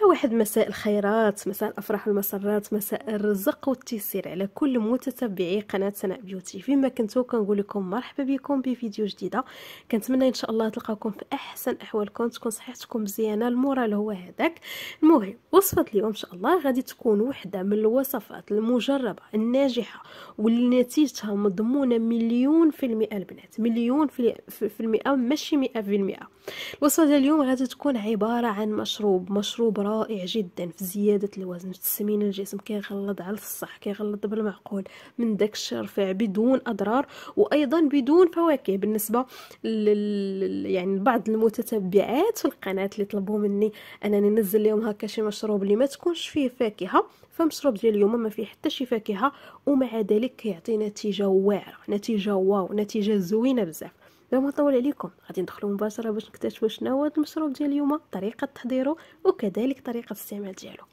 ها واحد مساء الخيرات مساء الافراح والمسرات مساء الرزق والتيسير على كل متتبعي قناه سناء بيوتي فيما كنتو كنقول لكم مرحبا بكم بفيديو جديده كنتمنى ان شاء الله تلقاكم في احسن احوالكم تكون صحتكم مزيانه المورال هو هذاك المهم وصفه اليوم ان شاء الله غادي تكون وحده من الوصفات المجربه الناجحه واللي نتيجتها مضمونه مليون في المئه البنات مليون في المئه ماشي مئة في المئه الوصفه ديال اليوم غادي تكون عباره عن مشروب مشروب رائع جدا في زياده الوزن في تسمين الجسم كيغلظ على الصح كيغلظ بالمعقول من داك الشرفع بدون اضرار وايضا بدون فواكه بالنسبه لل... يعني بعض المتتبعات في القناه اللي طلبوا مني انني ننزل لهم هكا شي مشروب اللي ما تكونش فيه فاكهه فمشروب ديال اليوم ما فيه حتى شي فاكهه ومع ذلك كيعطي نتيجه واعره نتيجه واو نتيجه زوينه بزاف بلا ما طول عليكم غادي ندخلوا مباشره باش نكتشفوا شنو هو المشروب ديال اليوم طريقه تحضيره وكذلك طريقه الاستعمال ديالو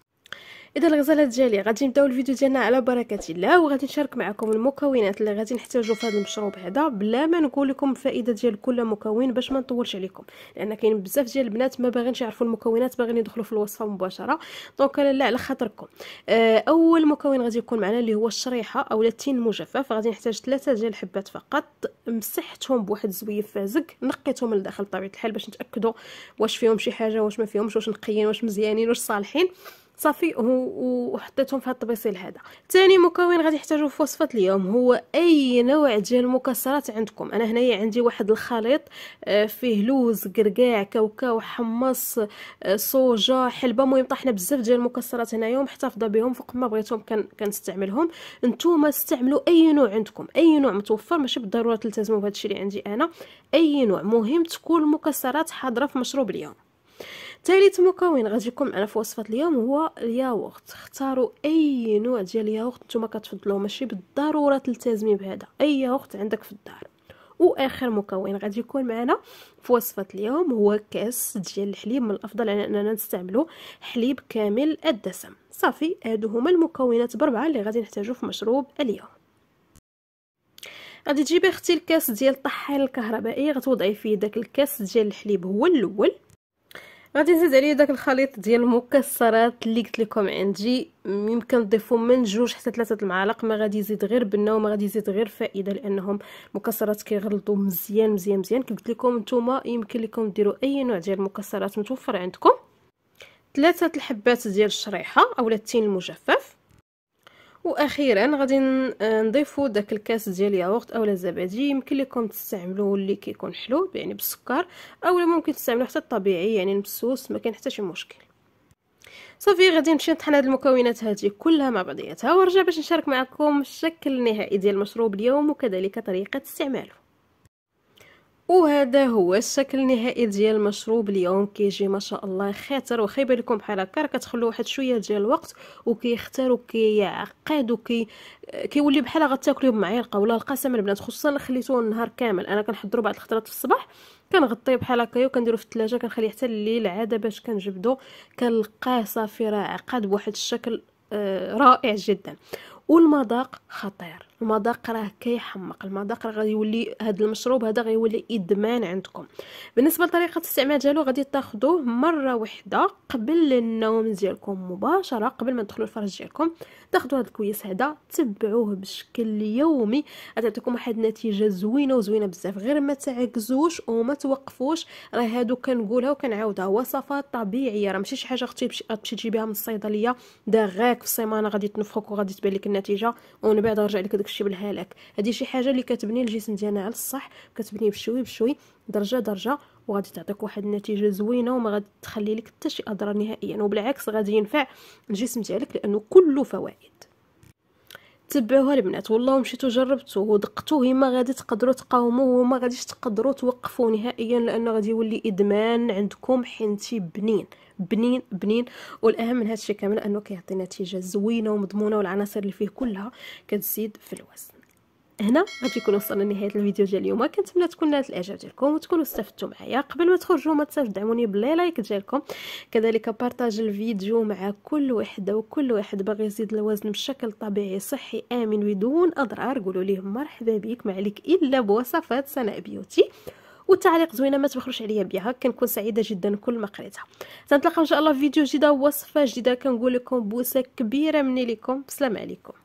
اذا الغزالات ديالي غادي نبداو الفيديو ديالنا على بركه الله وغادي نشارك معكم المكونات اللي غادي نحتاجو في هذا المشروب هذا بلا ما نقول لكم الفائده ديال كل مكون باش ما نطولش عليكم لان كاين بزاف ديال البنات ما باغينش يعرفوا المكونات باغيين يدخلوا في الوصفه مباشره دونك لا على خاطركم آه، اول مكون غادي يكون معنا اللي هو الشريحه او التين المجفف غادي نحتاج ثلاثه ديال الحبات فقط مسحتهم بواحد الزويف فازك نقيتهم لداخل بطبيعه الحال باش نتاكدوا واش فيهم شي حاجه واش ما فيهمش واش نقيين واش مزيانين واش صالحين صافي وحطيتهم في هذا الطبيصيل هذا ثاني مكون غادي نحتاجو في وصفه اليوم هو اي نوع ديال المكسرات عندكم انا هنايا عندي واحد الخليط آه، فيه لوز كركاع كاوكاو حمص آه، صوجة حلبه المهم طاحنا بزاف ديال المكسرات هنايا ومحتفظه بهم فوق ما بغيتهم كن كنستعملهم نتوما استعملوا اي نوع عندكم اي نوع متوفر ماشي بالضروره تلتزموا بهذا الشيء اللي عندي انا اي نوع مهم تكون المكسرات حاضره في مشروب اليوم ثالث مكون غادي يكون معنا في وصفه اليوم هو الياغورت اختاروا اي نوع ديال الياغورت نتوما كتفضلوه ماشي بالضروره تلتزمي بهذا اي ياغورت عندك في الدار واخر مكون غادي يكون معنا في وصفه اليوم هو كاس ديال الحليب من الافضل اننا نستعملو حليب كامل الدسم صافي هادو هما المكونات بربعه اللي غادي نحتاجو في مشروب اليوم غادي تجيبي اختي الكاس ديال الطحين الكهربائي غتوضعي فيه داك الكاس ديال الحليب هو الاول غادي نزيد عليه داك الخليط ديال المكسرات اللي قلت لكم عندي يمكن تضيفوا من جوج حتى ثلاثه المعالق ما غادي يزيد غير بنه وما غادي يزيد غير فائده لانهم مكسرات كيغلطوا مزيان مزيان مزيان كيف قلت لكم نتوما يمكن لكم ديروا اي نوع ديال المكسرات متوفر عندكم ثلاثه الحبات ديال الشريحه اولا التين المجفف واخيرا غادي آه، نضيفوا داك الكاس ديال ياغورت اولا الزبادي يمكن لكم تستعملوه اللي كيكون حلو يعني بالسكر اولا ممكن تستعملوه حتى الطبيعي يعني المسوس ما كاين حتى شي مشكل صافي غادي نمشي نطحن هاد المكونات هادي كلها مع بعضياتها ونرجع باش نشارك معكم الشكل النهائي ديال المشروب اليوم وكذلك طريقه استعماله وهذا هو الشكل النهائي ديال المشروب اليوم كيجي ما شاء الله خاطر وخيبه لكم بحال هكا راه كتخلو واحد شويه ديال الوقت وكيختار وكيعقد وكي كيولي بحال غتاكلو بمعلقه ولا القسم البنات خصوصا خليتوه النهار كامل انا كنحضرو بعض الخطرات في الصباح كنغطيه بحال هكا وكنديرو في الثلاجه كنخليه حتى الليل عاده باش كنجبدو كنلقاه صافي راه عقد بواحد الشكل آه، رائع جدا والمذاق خطير المذاق راه كيحمق المذاق راه غيولي هذا المشروب هذا غيولي ادمان عندكم بالنسبه لطريقه الاستعمال ديالو غادي تاخذوه مره واحده قبل النوم ديالكم مباشره قبل ما تدخلوا الفرج ديالكم تاخذوا هذا الكويس هذا تبعوه بشكل يومي غتعطيكم واحد النتيجه زوينه وزوينه بزاف غير ما تعكزوش وما توقفوش راه هادو كنقولها وكنعاودها وصفات طبيعيه راه ماشي شي حاجه اختي تمشي تجيبيها من الصيدليه داغاك في السيمانه غادي تنفخك وغادي تبان لك النتيجه ومن بعد نرجع لك داك الشيء بالهلاك هذه شي حاجه اللي كتبني الجسم ديالنا على الصح كتبني بشوي بشوي درجه درجه وغادي تعطيك واحد النتيجه زوينه وما غادي تخلي لك حتى شي اضرار نهائيا وبالعكس غادي ينفع الجسم ديالك لانه كله فوائد تبعوها البنات والله مشيتو جربتو ودقتوه ما غادي تقدروا تقاوموه وما غاديش تقدروا توقفوه نهائيا لانه غادي يولي ادمان عندكم حينتي بنين بنين بنين والاهم من هادشي كامل انه كيعطي نتيجه زوينه ومضمونه والعناصر اللي فيه كلها كتزيد في الوزن هنا غادي يكون وصلنا لنهايه الفيديو ديال اليوم كنتمنى تكون نالت الاعجاب ديالكم وتكونوا استفدتوا معايا قبل ما تخرجوا ما تنساوش تدعموني باللي لايك ديالكم كذلك بارطاج الفيديو مع كل وحده وكل واحد باغي يزيد الوزن بشكل طبيعي صحي امن بدون اضرار قولوا ليه مرحبا بك ما عليك الا بوصفات سناء بيوتي والتعليق زوينه ما تبخلوش عليا بها كنكون سعيده جدا كل ما قريتها تنتلاقاو ان شاء الله في فيديو جديد وصفه جديده كنقول لكم بوسه كبيره مني لكم السلام عليكم